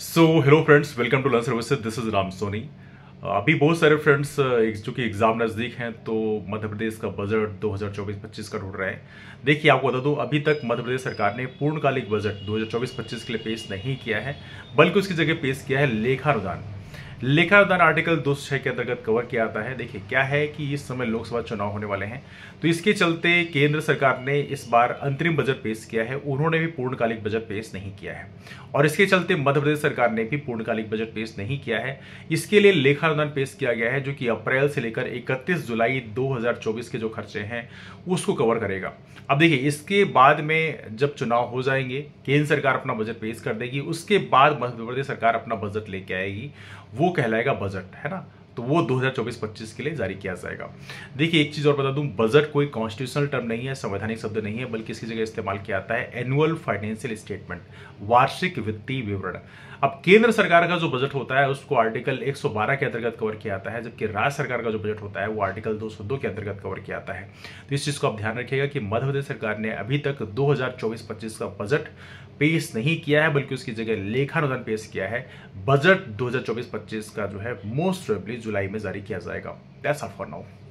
so hello friends welcome to learn services this is Ram Soni अभी बहुत सारे फ्रेंड्स uh, जो कि एग्ज़ाम नज़दीक हैं तो मध्य प्रदेश का बजट 2024-25 का ढूंढ रहे हैं देखिए आपको बता दूं अभी तक मध्य प्रदेश सरकार ने पूर्णकालिक बजट 2024-25 के लिए पेश नहीं किया है बल्कि उसकी जगह पेश किया है लेखानुदान लेखा आर्टिकल दो के अंतर्गत कवर किया जाता है देखिए क्या है कि इस समय लोकसभा चुनाव होने वाले हैं तो इसके चलते केंद्र सरकार ने इस बार अंतरिम बजट पेश किया है उन्होंने भी पूर्णकालिक बजट पेश नहीं किया है और इसके चलते मध्य प्रदेश सरकार ने भी पूर्णकालिक बजट पेश नहीं किया है इसके लिए लेखा अनुदान पेश किया गया है जो कि अप्रैल से लेकर इकतीस जुलाई दो के जो खर्चे हैं उसको कवर करेगा अब देखिए इसके बाद में जब चुनाव हो जाएंगे केंद्र सरकार अपना बजट पेश कर देगी उसके बाद मध्य प्रदेश सरकार अपना बजट लेके आएगी वो कहलाएगा बजट है ना तो वो 2024-25 के लिए जारी किया जाएगा देखिए एक चीज़ और बता दूं बजट कोई कॉन्स्टिट्यूशनल टर्म नहीं है संवैधानिक शब्द नहीं है बल्कि इसकी जगह इस्तेमाल किया जाता है एनुअल फाइनेंशियल स्टेटमेंट वार्षिक वित्तीय विवरण अब केंद्र सरकार का जो बजट होता है उसको आर्टिकल 112 के अंतर्गत कवर किया जाता है जबकि राज्य सरकार का जो बजट होता है वो आर्टिकल 202 के अंतर्गत कवर किया जाता है तो इस चीज़ को आप ध्यान रखिएगा कि मध्य प्रदेश सरकार ने अभी तक 2024-25 का बजट पेश नहीं किया है बल्कि उसकी जगह लेखानुदान पेश किया है बजट 2024-25 का जो है मोस्ट प्रोबेबली जुलाई में जारी किया जाएगा दैट्स ऑल फॉर नाउ